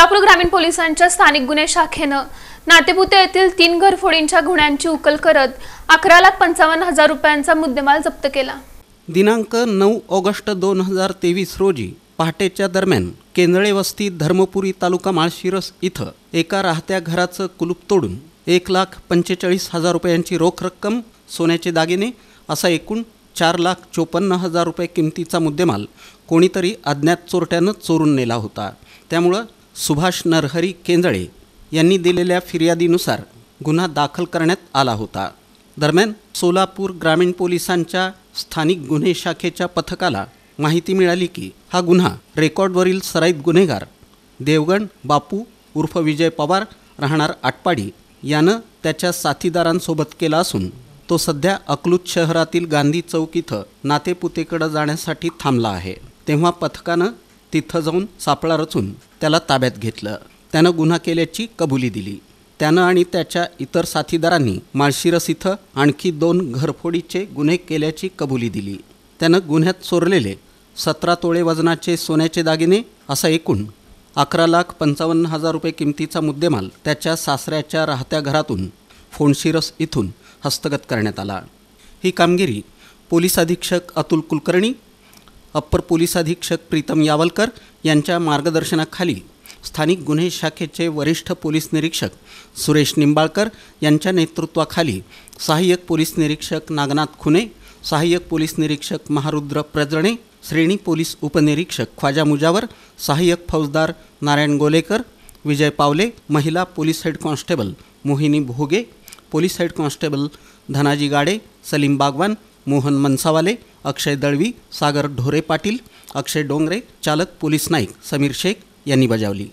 सोलापूर ग्रामीण पोलिसांच्या स्थानिक गुन्हे शाखेनं नातेपुते येथील तीन घरफोडींच्या गुन्ह्यांची उकल करत अकरा लाख पंचावन्न हजार रुपयांचा मुद्देमाल जप्त केला दिनांक नऊ ऑगस्ट दोन हजार तेवीस रोजी पहाटेच्या दरम्यान केंदळे वस्ती धर्मपुरी तालुका माळशिरस इथं एका राहत्या घराचं कुलूप तोडून एक लाख पंचेचाळीस हजार रुपयांची रोख रक्कम सोन्याचे दागिने असा एकूण चार लाख चोपन्न हजार रुपये किमतीचा मुद्देमाल कोणीतरी अज्ञात चोरट्यानं चोरून नेला होता त्यामुळं सुभाष नरहरी केंदळे यांनी दिलेल्या फिर्यादीनुसार गुन्हा दाखल करण्यात आला होता दरम्यान सोलापूर ग्रामीण पोलिसांच्या स्थानिक गुन्हे शाखेच्या पथकाला माहिती मिळाली की हा गुन्हा रेकॉर्डवरील सराईत गुन्हेगार देवगण बापू उर्फ विजय पवार राहणार आटपाडी यानं त्याच्या साथीदारांसोबत केला असून तो सध्या अकलूत शहरातील गांधी चौक इथं नातेपुतेकडं जाण्यासाठी थांबला आहे तेव्हा पथकानं तिथं जाऊन सापळा रचून त्याला ताब्यात घेतलं त्यानं गुन्हा केल्याची कबुली दिली त्यानं आणि त्याच्या इतर साथीदारांनी माळशिरस इथं आणखी दोन घरफोडीचे गुन्हे केल्याची कबुली दिली त्यानं गुन्ह्यात चोरलेले सतरा तोळे वजनाचे सोन्याचे दागिने असा एकूण अकरा लाख पंचावन्न हजार रुपये किमतीचा मुद्देमाल त्याच्या सासऱ्याच्या राहत्या घरातून फोणशिरस इथून हस्तगत करण्यात आला ही कामगिरी पोलीस अधीक्षक अतुल कुलकर्णी अप्पर पोलीस अधीक्षक प्रीतम यावलकर यांच्या मार्गदर्शनाखाली स्थानिक गुन्हे शाखेचे वरिष्ठ पोलीस निरीक्षक सुरेश निंबाळकर यांच्या नेतृत्वाखाली सहाय्यक पोलीस निरीक्षक नागनाथ खुने सहाय्यक पोलीस निरीक्षक महारुद्र प्रजणे श्रेणी पोलीस उपनिरीक्षक ख्वाजा मुजावर सहाय्यक फौजदार नारायण गोलेकर विजय पावले महिला police head constable Mohini Bhoge police head constable Dhanaji Gade Salim Bagwan Mohan Mansawale Akshay Dalvi Sagar Dhore Patil अक्षय डोंगरे चालक पोलीस नाईक समीर शेख यांनी बजावली